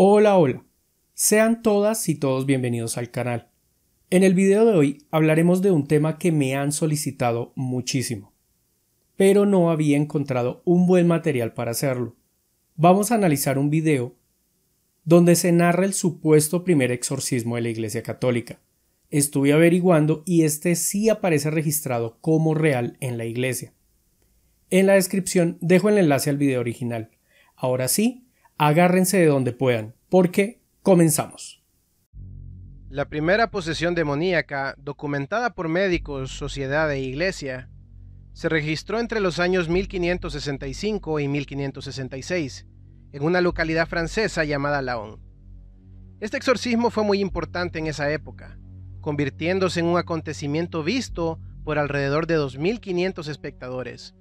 Hola, hola. Sean todas y todos bienvenidos al canal. En el video de hoy hablaremos de un tema que me han solicitado muchísimo, pero no había encontrado un buen material para hacerlo. Vamos a analizar un video donde se narra el supuesto primer exorcismo de la Iglesia Católica. Estuve averiguando y este sí aparece registrado como real en la Iglesia. En la descripción dejo el enlace al video original. Ahora sí, agárrense de donde puedan, porque comenzamos. La primera posesión demoníaca, documentada por médicos, sociedad e iglesia, se registró entre los años 1565 y 1566, en una localidad francesa llamada Laon. Este exorcismo fue muy importante en esa época, convirtiéndose en un acontecimiento visto por alrededor de 2.500 espectadores.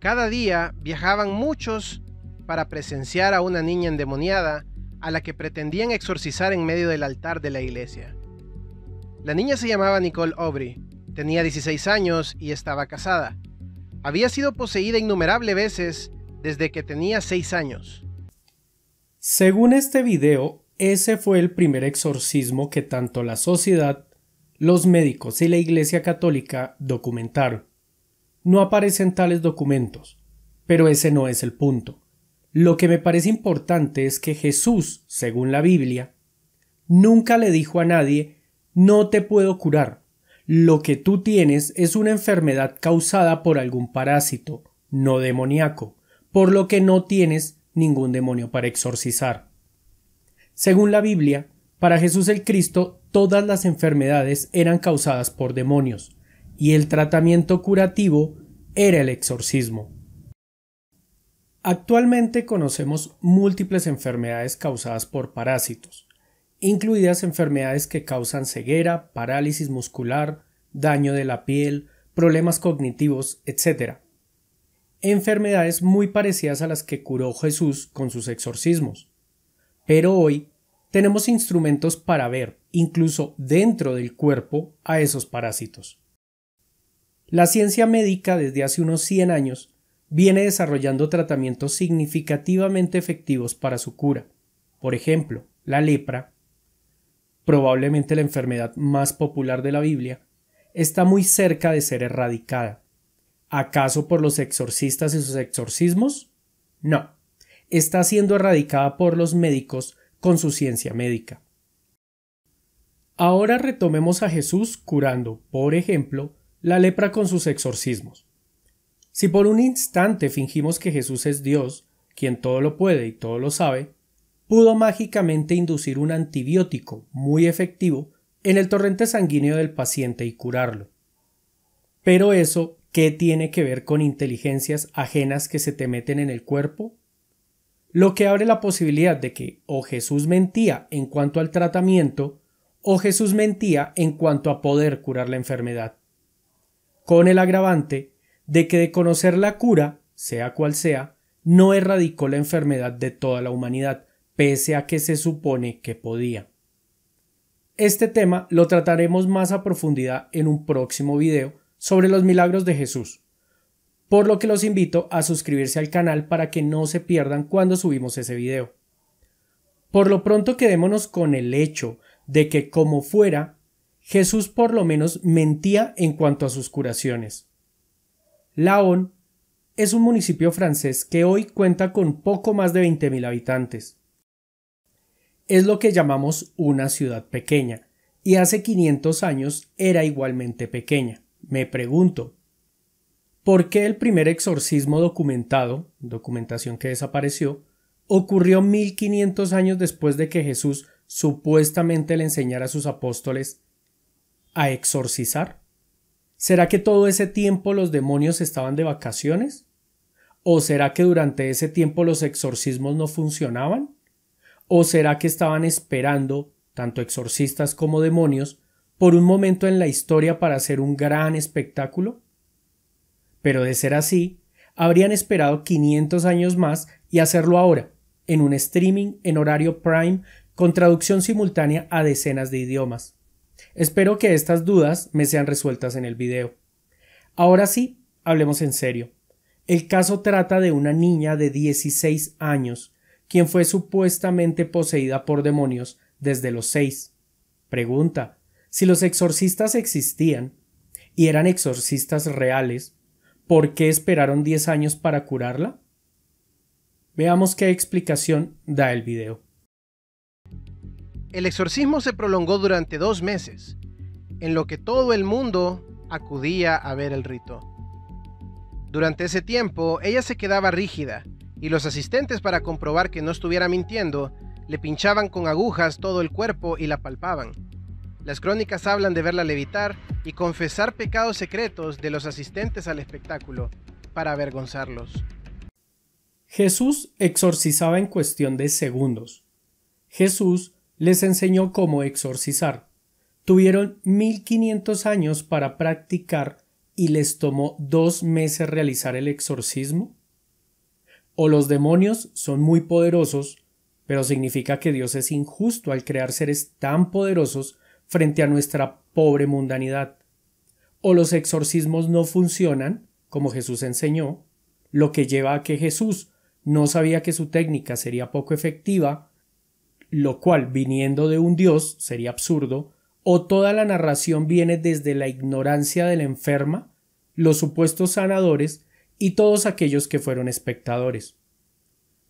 Cada día viajaban muchos para presenciar a una niña endemoniada a la que pretendían exorcizar en medio del altar de la iglesia. La niña se llamaba Nicole Aubrey, tenía 16 años y estaba casada. Había sido poseída innumerables veces desde que tenía 6 años. Según este video, ese fue el primer exorcismo que tanto la sociedad, los médicos y la Iglesia Católica documentaron. No aparecen tales documentos, pero ese no es el punto. Lo que me parece importante es que Jesús, según la Biblia, nunca le dijo a nadie, no te puedo curar, lo que tú tienes es una enfermedad causada por algún parásito, no demoníaco, por lo que no tienes ningún demonio para exorcizar. Según la Biblia, para Jesús el Cristo todas las enfermedades eran causadas por demonios, y el tratamiento curativo era el exorcismo. Actualmente conocemos múltiples enfermedades causadas por parásitos, incluidas enfermedades que causan ceguera, parálisis muscular, daño de la piel, problemas cognitivos, etc. Enfermedades muy parecidas a las que curó Jesús con sus exorcismos. Pero hoy tenemos instrumentos para ver, incluso dentro del cuerpo, a esos parásitos. La ciencia médica desde hace unos 100 años viene desarrollando tratamientos significativamente efectivos para su cura. Por ejemplo, la lepra, probablemente la enfermedad más popular de la Biblia, está muy cerca de ser erradicada. ¿Acaso por los exorcistas y sus exorcismos? No, está siendo erradicada por los médicos con su ciencia médica. Ahora retomemos a Jesús curando, por ejemplo, la lepra con sus exorcismos. Si por un instante fingimos que Jesús es Dios, quien todo lo puede y todo lo sabe, pudo mágicamente inducir un antibiótico muy efectivo en el torrente sanguíneo del paciente y curarlo. Pero eso, ¿qué tiene que ver con inteligencias ajenas que se te meten en el cuerpo? Lo que abre la posibilidad de que o Jesús mentía en cuanto al tratamiento, o Jesús mentía en cuanto a poder curar la enfermedad. Con el agravante de que de conocer la cura, sea cual sea, no erradicó la enfermedad de toda la humanidad, pese a que se supone que podía. Este tema lo trataremos más a profundidad en un próximo video sobre los milagros de Jesús, por lo que los invito a suscribirse al canal para que no se pierdan cuando subimos ese video. Por lo pronto quedémonos con el hecho de que como fuera, Jesús por lo menos mentía en cuanto a sus curaciones. Laon es un municipio francés que hoy cuenta con poco más de 20.000 habitantes. Es lo que llamamos una ciudad pequeña, y hace 500 años era igualmente pequeña. Me pregunto, ¿por qué el primer exorcismo documentado, documentación que desapareció, ocurrió 1500 años después de que Jesús supuestamente le enseñara a sus apóstoles a exorcizar? ¿Será que todo ese tiempo los demonios estaban de vacaciones? ¿O será que durante ese tiempo los exorcismos no funcionaban? ¿O será que estaban esperando, tanto exorcistas como demonios, por un momento en la historia para hacer un gran espectáculo? Pero de ser así, habrían esperado 500 años más y hacerlo ahora, en un streaming en horario prime con traducción simultánea a decenas de idiomas. Espero que estas dudas me sean resueltas en el video. Ahora sí, hablemos en serio. El caso trata de una niña de 16 años, quien fue supuestamente poseída por demonios desde los 6. Pregunta, si los exorcistas existían, y eran exorcistas reales, ¿por qué esperaron 10 años para curarla? Veamos qué explicación da el video. El exorcismo se prolongó durante dos meses, en lo que todo el mundo acudía a ver el rito. Durante ese tiempo, ella se quedaba rígida, y los asistentes para comprobar que no estuviera mintiendo, le pinchaban con agujas todo el cuerpo y la palpaban. Las crónicas hablan de verla levitar y confesar pecados secretos de los asistentes al espectáculo para avergonzarlos. Jesús exorcizaba en cuestión de segundos. Jesús les enseñó cómo exorcizar. Tuvieron 1500 años para practicar y les tomó dos meses realizar el exorcismo. O los demonios son muy poderosos, pero significa que Dios es injusto al crear seres tan poderosos frente a nuestra pobre mundanidad. O los exorcismos no funcionan, como Jesús enseñó, lo que lleva a que Jesús no sabía que su técnica sería poco efectiva lo cual viniendo de un dios sería absurdo, o toda la narración viene desde la ignorancia de la enferma, los supuestos sanadores y todos aquellos que fueron espectadores.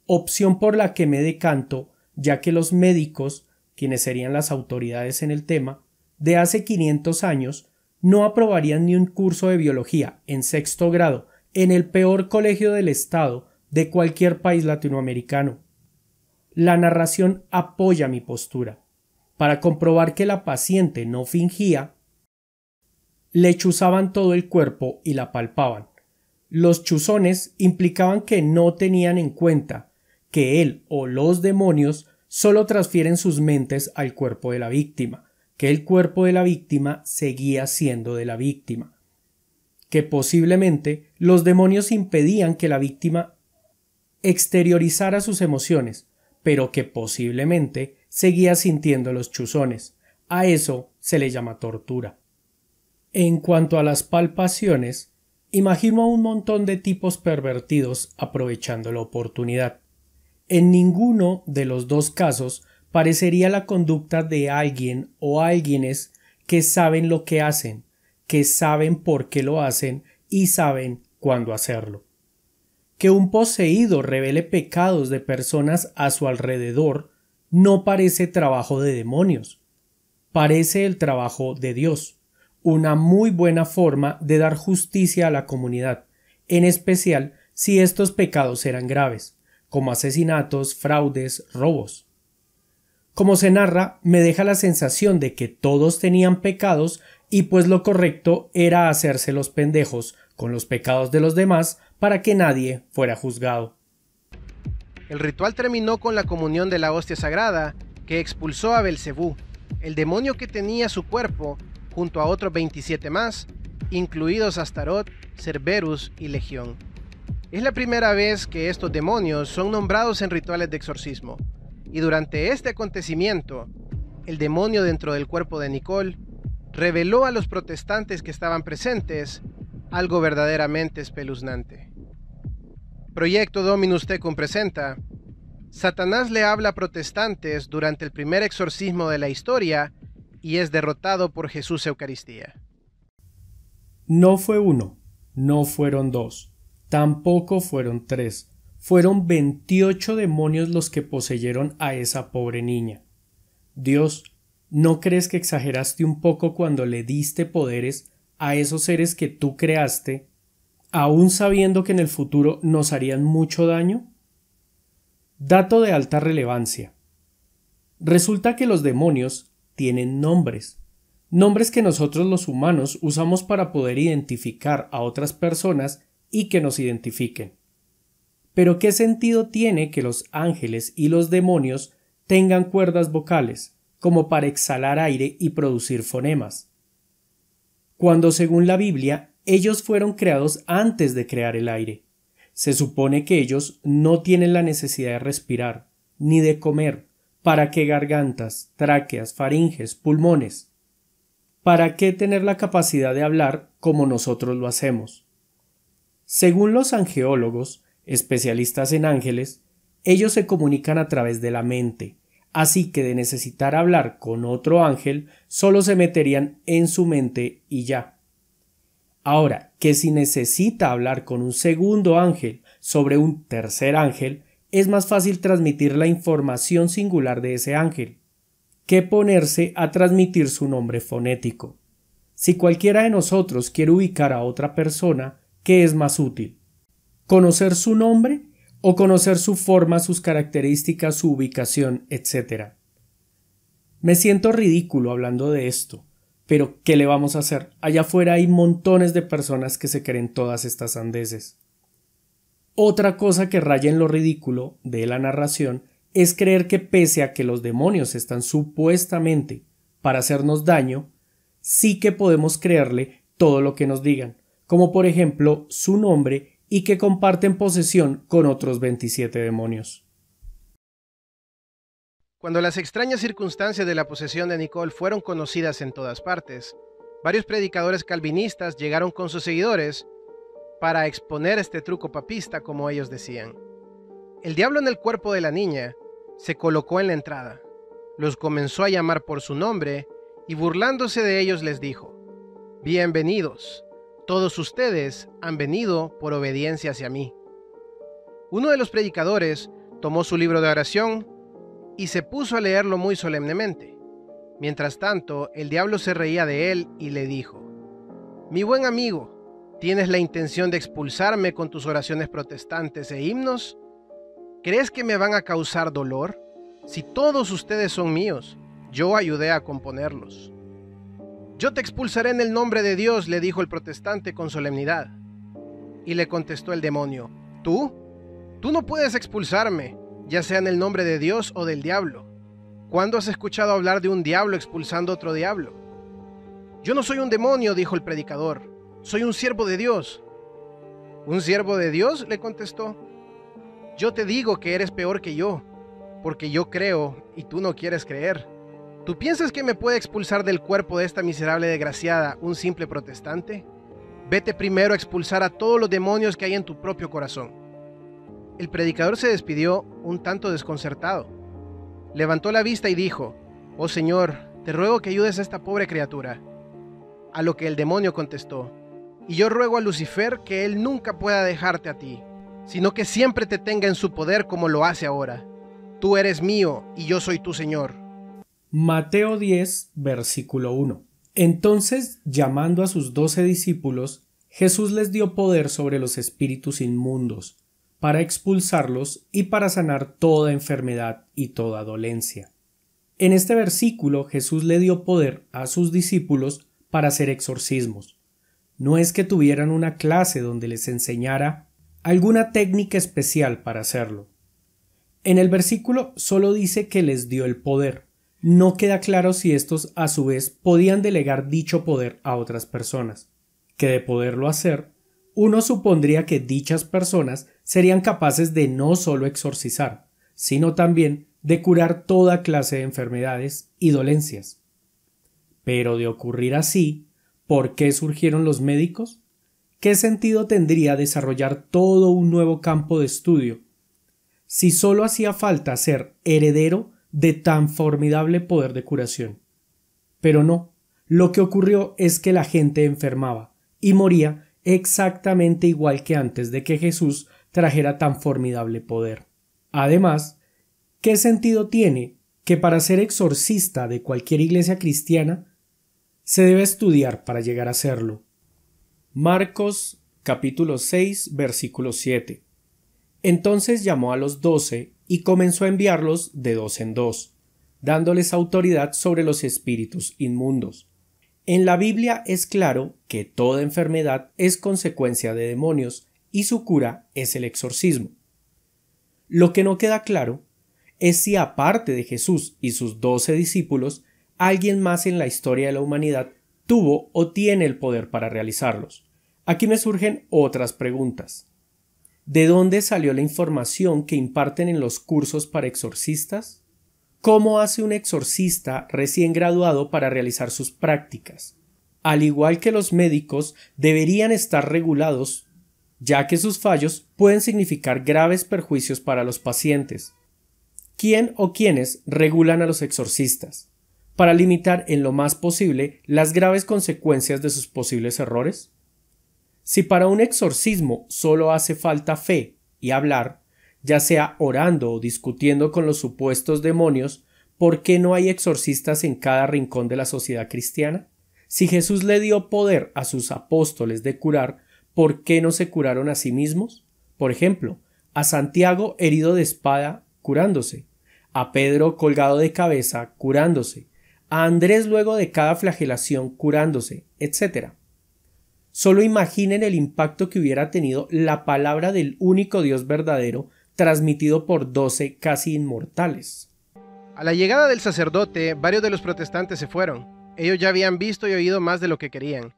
Opción por la que me decanto, ya que los médicos, quienes serían las autoridades en el tema, de hace 500 años no aprobarían ni un curso de biología en sexto grado en el peor colegio del Estado de cualquier país latinoamericano. La narración apoya mi postura. Para comprobar que la paciente no fingía, le chuzaban todo el cuerpo y la palpaban. Los chuzones implicaban que no tenían en cuenta que él o los demonios solo transfieren sus mentes al cuerpo de la víctima, que el cuerpo de la víctima seguía siendo de la víctima, que posiblemente los demonios impedían que la víctima exteriorizara sus emociones, pero que posiblemente seguía sintiendo los chuzones. A eso se le llama tortura. En cuanto a las palpaciones, imagino a un montón de tipos pervertidos aprovechando la oportunidad. En ninguno de los dos casos parecería la conducta de alguien o alguienes que saben lo que hacen, que saben por qué lo hacen y saben cuándo hacerlo que un poseído revele pecados de personas a su alrededor no parece trabajo de demonios, parece el trabajo de Dios, una muy buena forma de dar justicia a la comunidad, en especial si estos pecados eran graves, como asesinatos, fraudes, robos. Como se narra, me deja la sensación de que todos tenían pecados y pues lo correcto era hacerse los pendejos con los pecados de los demás para que nadie fuera juzgado. El ritual terminó con la comunión de la hostia sagrada, que expulsó a Belcebú, el demonio que tenía su cuerpo, junto a otros 27 más, incluidos Astaroth, Cerberus y Legión. Es la primera vez que estos demonios son nombrados en rituales de exorcismo, y durante este acontecimiento, el demonio dentro del cuerpo de Nicole reveló a los protestantes que estaban presentes algo verdaderamente espeluznante. Proyecto Dominus Tecum presenta Satanás le habla a protestantes durante el primer exorcismo de la historia y es derrotado por Jesús Eucaristía. No fue uno, no fueron dos, tampoco fueron tres, fueron 28 demonios los que poseyeron a esa pobre niña. Dios, ¿no crees que exageraste un poco cuando le diste poderes a esos seres que tú creaste, aún sabiendo que en el futuro nos harían mucho daño? Dato de alta relevancia. Resulta que los demonios tienen nombres, nombres que nosotros los humanos usamos para poder identificar a otras personas y que nos identifiquen. Pero ¿qué sentido tiene que los ángeles y los demonios tengan cuerdas vocales, como para exhalar aire y producir fonemas? cuando según la Biblia ellos fueron creados antes de crear el aire. Se supone que ellos no tienen la necesidad de respirar, ni de comer. ¿Para qué gargantas, tráqueas, faringes, pulmones? ¿Para qué tener la capacidad de hablar como nosotros lo hacemos? Según los angeólogos, especialistas en ángeles, ellos se comunican a través de la mente, así que de necesitar hablar con otro ángel, solo se meterían en su mente y ya. Ahora, que si necesita hablar con un segundo ángel sobre un tercer ángel, es más fácil transmitir la información singular de ese ángel que ponerse a transmitir su nombre fonético. Si cualquiera de nosotros quiere ubicar a otra persona, ¿qué es más útil? ¿Conocer su nombre o conocer su forma, sus características, su ubicación, etc. Me siento ridículo hablando de esto, pero ¿qué le vamos a hacer? Allá afuera hay montones de personas que se creen todas estas andeses. Otra cosa que raya en lo ridículo de la narración es creer que pese a que los demonios están supuestamente para hacernos daño, sí que podemos creerle todo lo que nos digan, como por ejemplo su nombre y que comparten posesión con otros 27 demonios. Cuando las extrañas circunstancias de la posesión de Nicole fueron conocidas en todas partes, varios predicadores calvinistas llegaron con sus seguidores para exponer este truco papista, como ellos decían. El diablo en el cuerpo de la niña se colocó en la entrada, los comenzó a llamar por su nombre y burlándose de ellos les dijo, Bienvenidos, todos ustedes han venido por obediencia hacia mí. Uno de los predicadores tomó su libro de oración y se puso a leerlo muy solemnemente. Mientras tanto, el diablo se reía de él y le dijo, Mi buen amigo, ¿tienes la intención de expulsarme con tus oraciones protestantes e himnos? ¿Crees que me van a causar dolor? Si todos ustedes son míos, yo ayudé a componerlos. Yo te expulsaré en el nombre de Dios, le dijo el protestante con solemnidad. Y le contestó el demonio, ¿tú? Tú no puedes expulsarme, ya sea en el nombre de Dios o del diablo. ¿Cuándo has escuchado hablar de un diablo expulsando otro diablo? Yo no soy un demonio, dijo el predicador, soy un siervo de Dios. ¿Un siervo de Dios? le contestó. Yo te digo que eres peor que yo, porque yo creo y tú no quieres creer. ¿Tú piensas que me puede expulsar del cuerpo de esta miserable desgraciada un simple protestante? Vete primero a expulsar a todos los demonios que hay en tu propio corazón. El predicador se despidió un tanto desconcertado. Levantó la vista y dijo, Oh Señor, te ruego que ayudes a esta pobre criatura. A lo que el demonio contestó, Y yo ruego a Lucifer que él nunca pueda dejarte a ti, sino que siempre te tenga en su poder como lo hace ahora. Tú eres mío y yo soy tu Señor. Mateo 10, versículo 1. Entonces, llamando a sus doce discípulos, Jesús les dio poder sobre los espíritus inmundos, para expulsarlos y para sanar toda enfermedad y toda dolencia. En este versículo Jesús le dio poder a sus discípulos para hacer exorcismos. No es que tuvieran una clase donde les enseñara alguna técnica especial para hacerlo. En el versículo solo dice que les dio el poder, no queda claro si estos a su vez podían delegar dicho poder a otras personas, que de poderlo hacer, uno supondría que dichas personas serían capaces de no solo exorcizar, sino también de curar toda clase de enfermedades y dolencias. Pero de ocurrir así, ¿por qué surgieron los médicos? ¿Qué sentido tendría desarrollar todo un nuevo campo de estudio si solo hacía falta ser heredero de tan formidable poder de curación. Pero no, lo que ocurrió es que la gente enfermaba y moría exactamente igual que antes de que Jesús trajera tan formidable poder. Además, ¿qué sentido tiene que para ser exorcista de cualquier iglesia cristiana se debe estudiar para llegar a serlo? Marcos capítulo 6 versículo 7 entonces llamó a los doce y comenzó a enviarlos de dos en dos, dándoles autoridad sobre los espíritus inmundos. En la Biblia es claro que toda enfermedad es consecuencia de demonios y su cura es el exorcismo. Lo que no queda claro es si aparte de Jesús y sus doce discípulos, alguien más en la historia de la humanidad tuvo o tiene el poder para realizarlos. Aquí me surgen otras preguntas. ¿De dónde salió la información que imparten en los cursos para exorcistas? ¿Cómo hace un exorcista recién graduado para realizar sus prácticas? Al igual que los médicos, deberían estar regulados, ya que sus fallos pueden significar graves perjuicios para los pacientes. ¿Quién o quiénes regulan a los exorcistas? Para limitar en lo más posible las graves consecuencias de sus posibles errores. Si para un exorcismo solo hace falta fe y hablar, ya sea orando o discutiendo con los supuestos demonios, ¿por qué no hay exorcistas en cada rincón de la sociedad cristiana? Si Jesús le dio poder a sus apóstoles de curar, ¿por qué no se curaron a sí mismos? Por ejemplo, a Santiago herido de espada, curándose, a Pedro colgado de cabeza, curándose, a Andrés luego de cada flagelación, curándose, etc. Solo imaginen el impacto que hubiera tenido la palabra del único Dios verdadero transmitido por doce casi inmortales. A la llegada del sacerdote, varios de los protestantes se fueron. Ellos ya habían visto y oído más de lo que querían.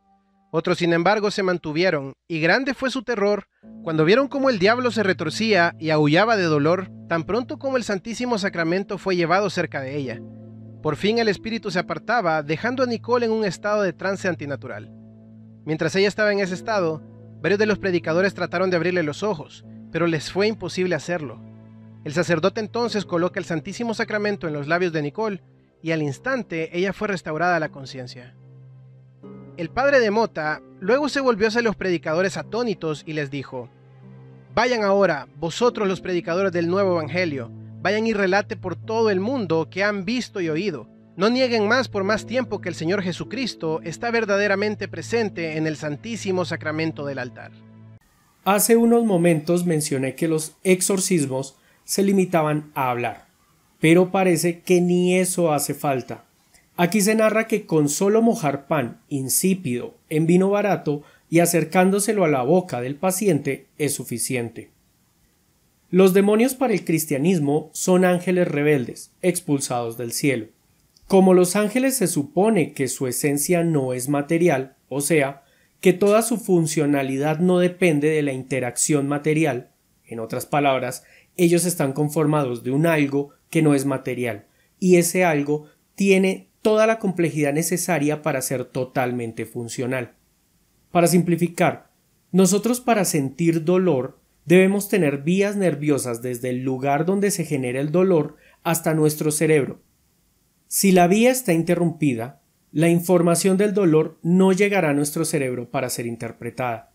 Otros, sin embargo, se mantuvieron, y grande fue su terror cuando vieron cómo el diablo se retorcía y aullaba de dolor tan pronto como el Santísimo Sacramento fue llevado cerca de ella. Por fin el espíritu se apartaba, dejando a Nicole en un estado de trance antinatural. Mientras ella estaba en ese estado, varios de los predicadores trataron de abrirle los ojos, pero les fue imposible hacerlo. El sacerdote entonces coloca el Santísimo Sacramento en los labios de Nicole y al instante ella fue restaurada a la conciencia. El padre de Mota luego se volvió hacia los predicadores atónitos y les dijo, Vayan ahora, vosotros los predicadores del nuevo Evangelio, vayan y relate por todo el mundo que han visto y oído, no nieguen más por más tiempo que el Señor Jesucristo está verdaderamente presente en el Santísimo Sacramento del altar. Hace unos momentos mencioné que los exorcismos se limitaban a hablar, pero parece que ni eso hace falta. Aquí se narra que con solo mojar pan insípido en vino barato y acercándoselo a la boca del paciente es suficiente. Los demonios para el cristianismo son ángeles rebeldes, expulsados del cielo. Como los ángeles se supone que su esencia no es material, o sea, que toda su funcionalidad no depende de la interacción material, en otras palabras, ellos están conformados de un algo que no es material, y ese algo tiene toda la complejidad necesaria para ser totalmente funcional. Para simplificar, nosotros para sentir dolor debemos tener vías nerviosas desde el lugar donde se genera el dolor hasta nuestro cerebro, si la vía está interrumpida, la información del dolor no llegará a nuestro cerebro para ser interpretada.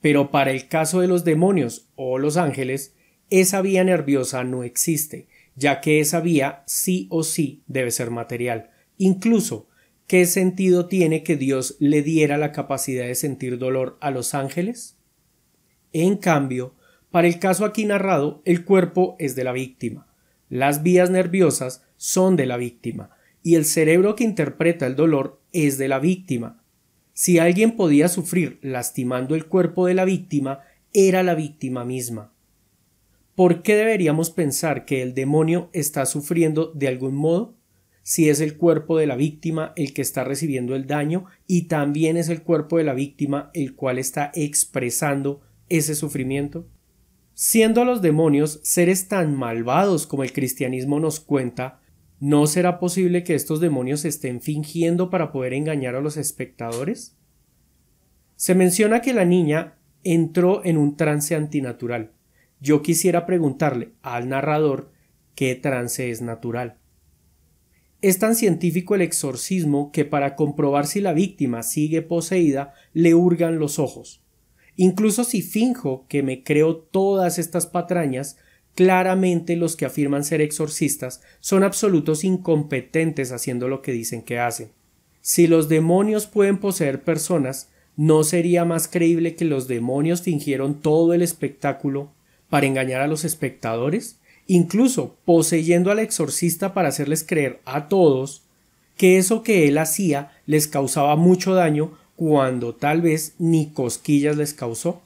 Pero para el caso de los demonios o los ángeles, esa vía nerviosa no existe, ya que esa vía sí o sí debe ser material. Incluso, ¿qué sentido tiene que Dios le diera la capacidad de sentir dolor a los ángeles? En cambio, para el caso aquí narrado, el cuerpo es de la víctima. Las vías nerviosas son de la víctima y el cerebro que interpreta el dolor es de la víctima. Si alguien podía sufrir lastimando el cuerpo de la víctima, era la víctima misma. ¿Por qué deberíamos pensar que el demonio está sufriendo de algún modo? Si es el cuerpo de la víctima el que está recibiendo el daño y también es el cuerpo de la víctima el cual está expresando ese sufrimiento. Siendo los demonios seres tan malvados como el cristianismo nos cuenta, ¿No será posible que estos demonios estén fingiendo para poder engañar a los espectadores? Se menciona que la niña entró en un trance antinatural. Yo quisiera preguntarle al narrador qué trance es natural. Es tan científico el exorcismo que para comprobar si la víctima sigue poseída le hurgan los ojos. Incluso si finjo que me creo todas estas patrañas, Claramente los que afirman ser exorcistas son absolutos incompetentes haciendo lo que dicen que hacen. Si los demonios pueden poseer personas, ¿no sería más creíble que los demonios fingieron todo el espectáculo para engañar a los espectadores? Incluso poseyendo al exorcista para hacerles creer a todos que eso que él hacía les causaba mucho daño cuando tal vez ni cosquillas les causó.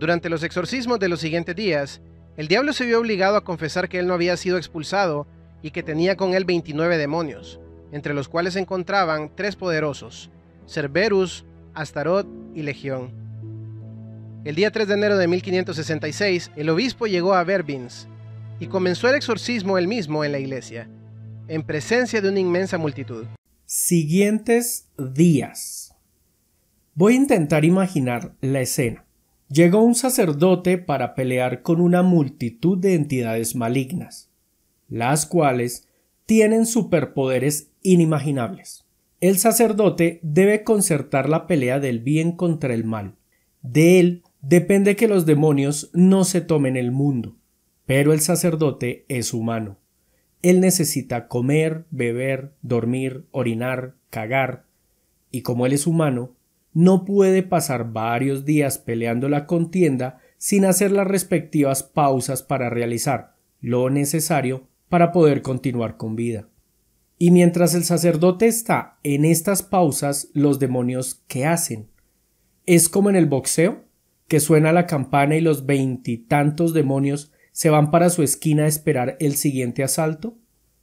Durante los exorcismos de los siguientes días, el diablo se vio obligado a confesar que él no había sido expulsado y que tenía con él 29 demonios, entre los cuales se encontraban tres poderosos, Cerberus, Astaroth y Legión. El día 3 de enero de 1566, el obispo llegó a Verbins y comenzó el exorcismo él mismo en la iglesia, en presencia de una inmensa multitud. Siguientes días. Voy a intentar imaginar la escena. Llegó un sacerdote para pelear con una multitud de entidades malignas, las cuales tienen superpoderes inimaginables. El sacerdote debe concertar la pelea del bien contra el mal. De él depende que los demonios no se tomen el mundo, pero el sacerdote es humano. Él necesita comer, beber, dormir, orinar, cagar, y como él es humano, no puede pasar varios días peleando la contienda sin hacer las respectivas pausas para realizar lo necesario para poder continuar con vida. Y mientras el sacerdote está en estas pausas, los demonios, ¿qué hacen? Es como en el boxeo, que suena la campana y los veintitantos demonios se van para su esquina a esperar el siguiente asalto.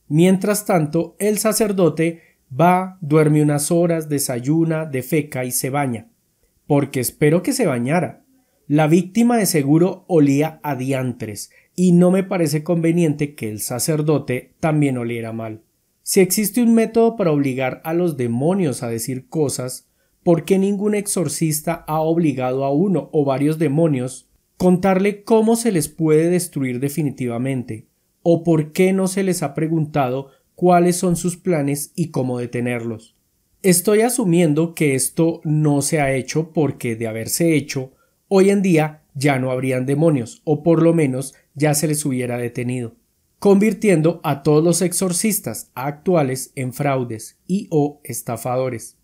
Mientras tanto, el sacerdote Va, duerme unas horas, desayuna, defeca y se baña. Porque espero que se bañara. La víctima de seguro olía a diantres, y no me parece conveniente que el sacerdote también oliera mal. Si existe un método para obligar a los demonios a decir cosas, ¿por qué ningún exorcista ha obligado a uno o varios demonios contarle cómo se les puede destruir definitivamente? ¿O por qué no se les ha preguntado cuáles son sus planes y cómo detenerlos. Estoy asumiendo que esto no se ha hecho porque de haberse hecho, hoy en día ya no habrían demonios, o por lo menos ya se les hubiera detenido, convirtiendo a todos los exorcistas actuales en fraudes y o estafadores.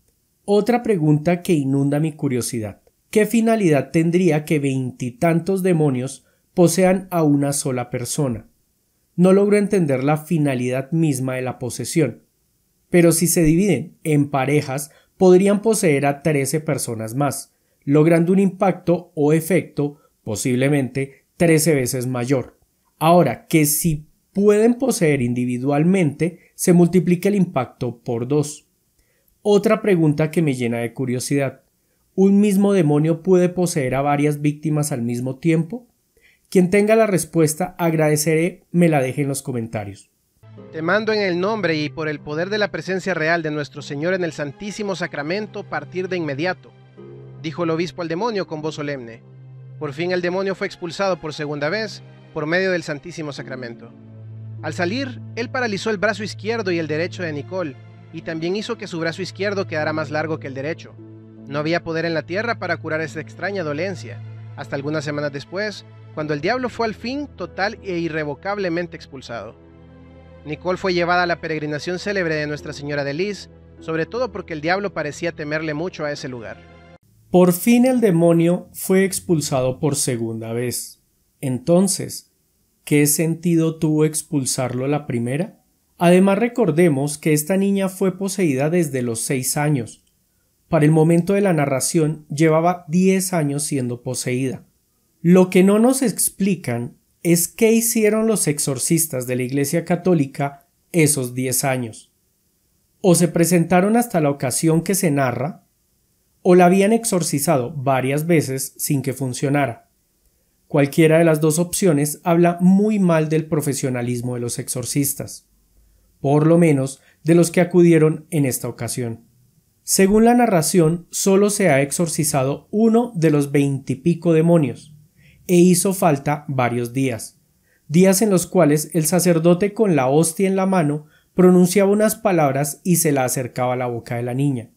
Otra pregunta que inunda mi curiosidad. ¿Qué finalidad tendría que veintitantos demonios posean a una sola persona? no logro entender la finalidad misma de la posesión. Pero si se dividen en parejas, podrían poseer a 13 personas más, logrando un impacto o efecto posiblemente 13 veces mayor. Ahora que si pueden poseer individualmente, se multiplica el impacto por 2. Otra pregunta que me llena de curiosidad. ¿Un mismo demonio puede poseer a varias víctimas al mismo tiempo? Quien tenga la respuesta agradeceré me la deje en los comentarios. Te mando en el nombre y por el poder de la presencia real de nuestro Señor en el Santísimo Sacramento partir de inmediato, dijo el obispo al demonio con voz solemne. Por fin el demonio fue expulsado por segunda vez por medio del Santísimo Sacramento. Al salir, él paralizó el brazo izquierdo y el derecho de Nicole, y también hizo que su brazo izquierdo quedara más largo que el derecho. No había poder en la tierra para curar esa extraña dolencia. Hasta algunas semanas después, cuando el diablo fue al fin total e irrevocablemente expulsado. Nicole fue llevada a la peregrinación célebre de Nuestra Señora de Lis, sobre todo porque el diablo parecía temerle mucho a ese lugar. Por fin el demonio fue expulsado por segunda vez. Entonces, ¿qué sentido tuvo expulsarlo la primera? Además recordemos que esta niña fue poseída desde los seis años. Para el momento de la narración llevaba diez años siendo poseída. Lo que no nos explican es qué hicieron los exorcistas de la Iglesia Católica esos 10 años. O se presentaron hasta la ocasión que se narra, o la habían exorcizado varias veces sin que funcionara. Cualquiera de las dos opciones habla muy mal del profesionalismo de los exorcistas, por lo menos de los que acudieron en esta ocasión. Según la narración, solo se ha exorcizado uno de los veintipico demonios, e hizo falta varios días, días en los cuales el sacerdote con la hostia en la mano pronunciaba unas palabras y se la acercaba a la boca de la niña,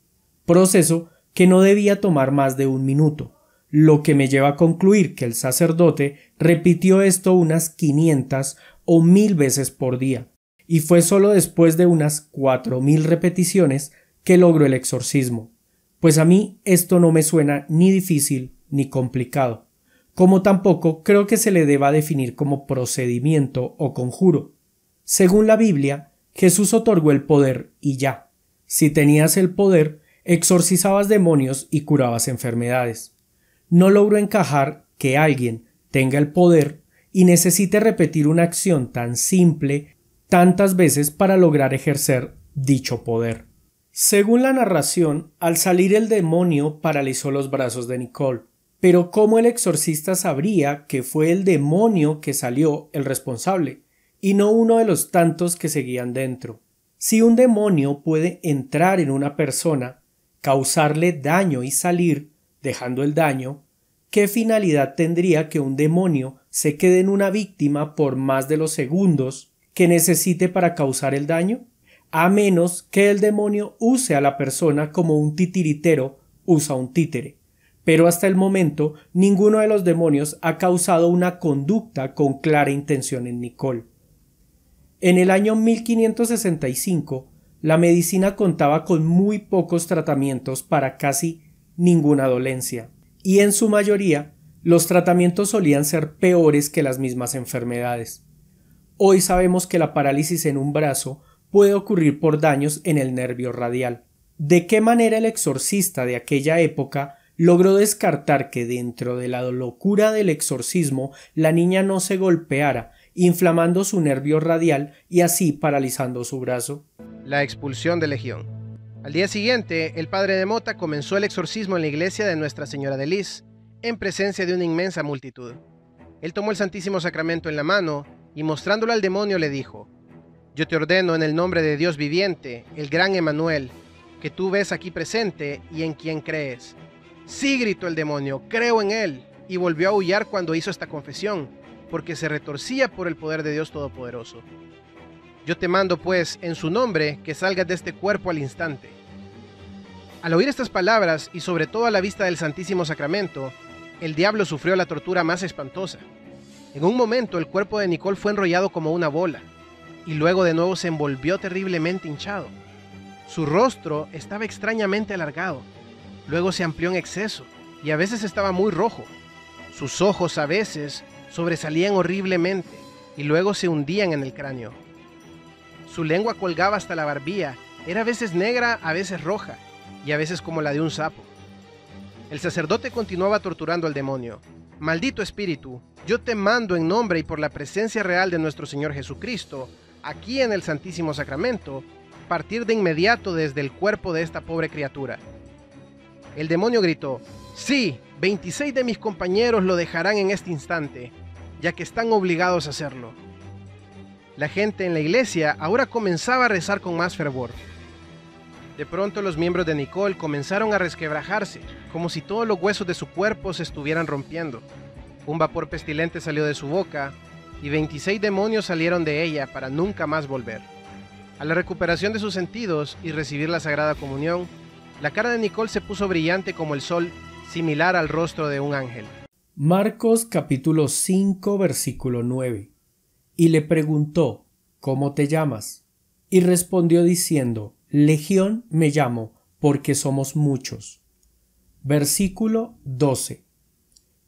proceso que no debía tomar más de un minuto, lo que me lleva a concluir que el sacerdote repitió esto unas 500 o mil veces por día, y fue solo después de unas cuatro mil repeticiones que logró el exorcismo, pues a mí esto no me suena ni difícil ni complicado como tampoco creo que se le deba definir como procedimiento o conjuro. Según la Biblia, Jesús otorgó el poder y ya. Si tenías el poder, exorcizabas demonios y curabas enfermedades. No logro encajar que alguien tenga el poder y necesite repetir una acción tan simple tantas veces para lograr ejercer dicho poder. Según la narración, al salir el demonio paralizó los brazos de Nicole pero ¿cómo el exorcista sabría que fue el demonio que salió el responsable, y no uno de los tantos que seguían dentro? Si un demonio puede entrar en una persona, causarle daño y salir, dejando el daño, ¿qué finalidad tendría que un demonio se quede en una víctima por más de los segundos que necesite para causar el daño? A menos que el demonio use a la persona como un titiritero usa un títere pero hasta el momento ninguno de los demonios ha causado una conducta con clara intención en Nicole. En el año 1565, la medicina contaba con muy pocos tratamientos para casi ninguna dolencia, y en su mayoría los tratamientos solían ser peores que las mismas enfermedades. Hoy sabemos que la parálisis en un brazo puede ocurrir por daños en el nervio radial. ¿De qué manera el exorcista de aquella época logró descartar que dentro de la locura del exorcismo la niña no se golpeara, inflamando su nervio radial y así paralizando su brazo. La expulsión de Legión. Al día siguiente, el padre de Mota comenzó el exorcismo en la iglesia de Nuestra Señora de Lis, en presencia de una inmensa multitud. Él tomó el Santísimo Sacramento en la mano y mostrándolo al demonio le dijo, Yo te ordeno en el nombre de Dios viviente, el gran Emanuel, que tú ves aquí presente y en quien crees Sí, gritó el demonio, creo en él, y volvió a aullar cuando hizo esta confesión, porque se retorcía por el poder de Dios Todopoderoso. Yo te mando, pues, en su nombre, que salgas de este cuerpo al instante. Al oír estas palabras, y sobre todo a la vista del Santísimo Sacramento, el diablo sufrió la tortura más espantosa. En un momento el cuerpo de Nicole fue enrollado como una bola, y luego de nuevo se envolvió terriblemente hinchado. Su rostro estaba extrañamente alargado, Luego se amplió en exceso y a veces estaba muy rojo. Sus ojos a veces sobresalían horriblemente y luego se hundían en el cráneo. Su lengua colgaba hasta la barbilla, era a veces negra, a veces roja y a veces como la de un sapo. El sacerdote continuaba torturando al demonio. Maldito espíritu, yo te mando en nombre y por la presencia real de nuestro Señor Jesucristo, aquí en el Santísimo Sacramento, partir de inmediato desde el cuerpo de esta pobre criatura. El demonio gritó, Sí, 26 de mis compañeros lo dejarán en este instante, ya que están obligados a hacerlo. La gente en la iglesia ahora comenzaba a rezar con más fervor. De pronto los miembros de Nicole comenzaron a resquebrajarse, como si todos los huesos de su cuerpo se estuvieran rompiendo. Un vapor pestilente salió de su boca y 26 demonios salieron de ella para nunca más volver. A la recuperación de sus sentidos y recibir la Sagrada Comunión, la cara de Nicole se puso brillante como el sol, similar al rostro de un ángel. Marcos capítulo 5 versículo 9. Y le preguntó, ¿cómo te llamas? Y respondió diciendo, Legión me llamo, porque somos muchos. Versículo 12.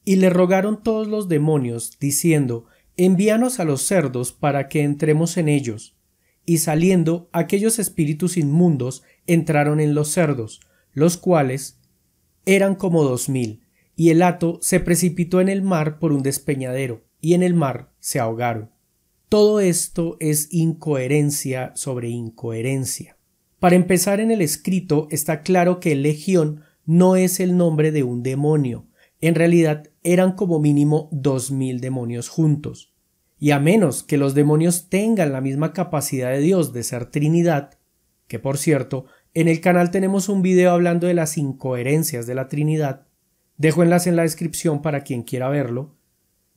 Y le rogaron todos los demonios, diciendo, Envíanos a los cerdos para que entremos en ellos. Y saliendo aquellos espíritus inmundos, entraron en los cerdos, los cuales eran como dos mil, y el hato se precipitó en el mar por un despeñadero, y en el mar se ahogaron. Todo esto es incoherencia sobre incoherencia. Para empezar en el escrito está claro que legión no es el nombre de un demonio, en realidad eran como mínimo dos mil demonios juntos. Y a menos que los demonios tengan la misma capacidad de Dios de ser Trinidad, que por cierto, en el canal tenemos un video hablando de las incoherencias de la Trinidad, dejo enlace en la descripción para quien quiera verlo.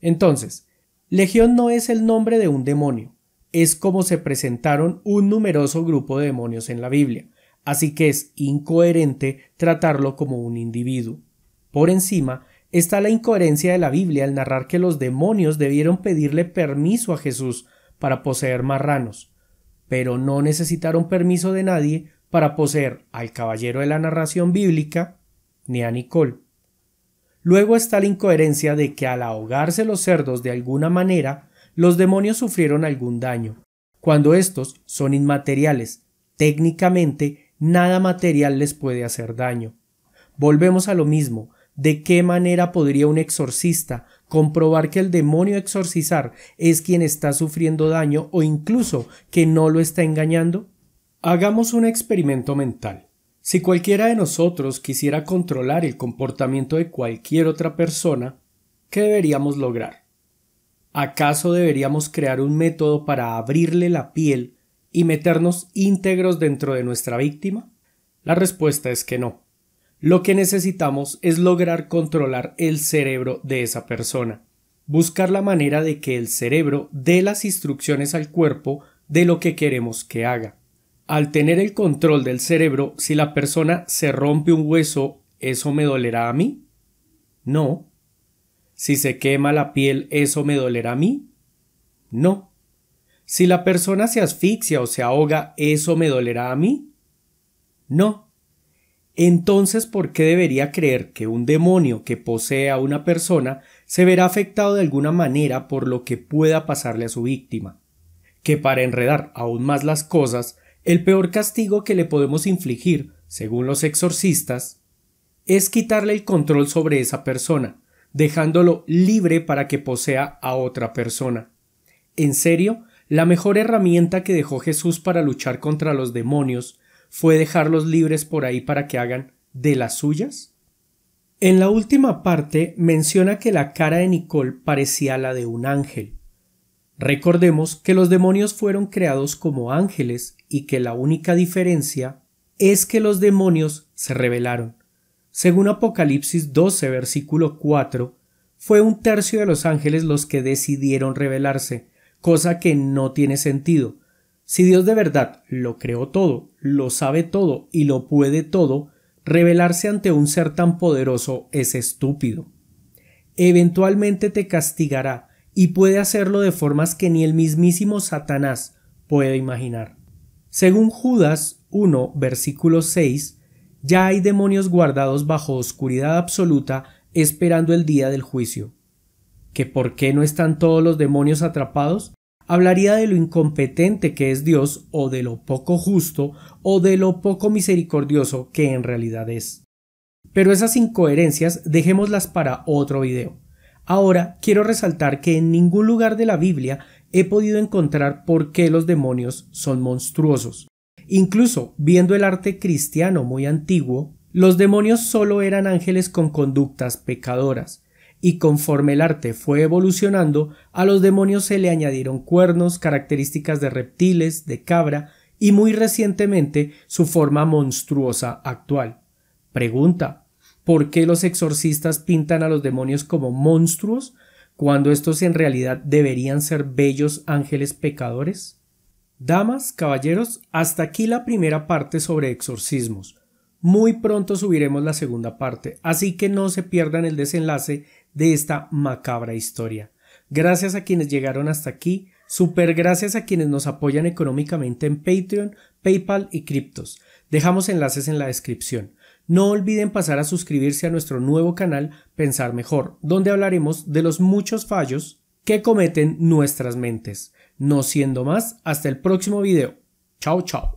Entonces, Legión no es el nombre de un demonio, es como se presentaron un numeroso grupo de demonios en la Biblia, así que es incoherente tratarlo como un individuo. Por encima, está la incoherencia de la Biblia al narrar que los demonios debieron pedirle permiso a Jesús para poseer marranos, pero no necesitaron permiso de nadie para poseer al caballero de la narración bíblica ni a Nicole. Luego está la incoherencia de que al ahogarse los cerdos de alguna manera, los demonios sufrieron algún daño, cuando estos son inmateriales. Técnicamente, nada material les puede hacer daño. Volvemos a lo mismo, ¿de qué manera podría un exorcista comprobar que el demonio exorcizar es quien está sufriendo daño o incluso que no lo está engañando? Hagamos un experimento mental. Si cualquiera de nosotros quisiera controlar el comportamiento de cualquier otra persona, ¿qué deberíamos lograr? ¿Acaso deberíamos crear un método para abrirle la piel y meternos íntegros dentro de nuestra víctima? La respuesta es que no. Lo que necesitamos es lograr controlar el cerebro de esa persona, buscar la manera de que el cerebro dé las instrucciones al cuerpo de lo que queremos que haga. Al tener el control del cerebro, si la persona se rompe un hueso, ¿eso me dolerá a mí? No. Si se quema la piel, ¿eso me dolerá a mí? No. Si la persona se asfixia o se ahoga, ¿eso me dolerá a mí? No entonces ¿por qué debería creer que un demonio que posee a una persona se verá afectado de alguna manera por lo que pueda pasarle a su víctima? Que para enredar aún más las cosas, el peor castigo que le podemos infligir, según los exorcistas, es quitarle el control sobre esa persona, dejándolo libre para que posea a otra persona. En serio, la mejor herramienta que dejó Jesús para luchar contra los demonios fue dejarlos libres por ahí para que hagan de las suyas? En la última parte menciona que la cara de Nicole parecía la de un ángel. Recordemos que los demonios fueron creados como ángeles y que la única diferencia es que los demonios se rebelaron. Según Apocalipsis 12, versículo 4, fue un tercio de los ángeles los que decidieron rebelarse, cosa que no tiene sentido, si Dios de verdad lo creó todo, lo sabe todo y lo puede todo, rebelarse ante un ser tan poderoso es estúpido. Eventualmente te castigará y puede hacerlo de formas que ni el mismísimo Satanás puede imaginar. Según Judas 1, versículo 6, ya hay demonios guardados bajo oscuridad absoluta esperando el día del juicio. ¿Que por qué no están todos los demonios atrapados? hablaría de lo incompetente que es Dios o de lo poco justo o de lo poco misericordioso que en realidad es. Pero esas incoherencias dejémoslas para otro video. Ahora quiero resaltar que en ningún lugar de la Biblia he podido encontrar por qué los demonios son monstruosos. Incluso viendo el arte cristiano muy antiguo, los demonios solo eran ángeles con conductas pecadoras, y conforme el arte fue evolucionando, a los demonios se le añadieron cuernos, características de reptiles, de cabra y muy recientemente su forma monstruosa actual. Pregunta, ¿por qué los exorcistas pintan a los demonios como monstruos cuando estos en realidad deberían ser bellos ángeles pecadores? Damas, caballeros, hasta aquí la primera parte sobre exorcismos. Muy pronto subiremos la segunda parte, así que no se pierdan el desenlace de esta macabra historia. Gracias a quienes llegaron hasta aquí, super gracias a quienes nos apoyan económicamente en Patreon, PayPal y Criptos. Dejamos enlaces en la descripción. No olviden pasar a suscribirse a nuestro nuevo canal Pensar Mejor, donde hablaremos de los muchos fallos que cometen nuestras mentes. No siendo más, hasta el próximo video. Chao, chao.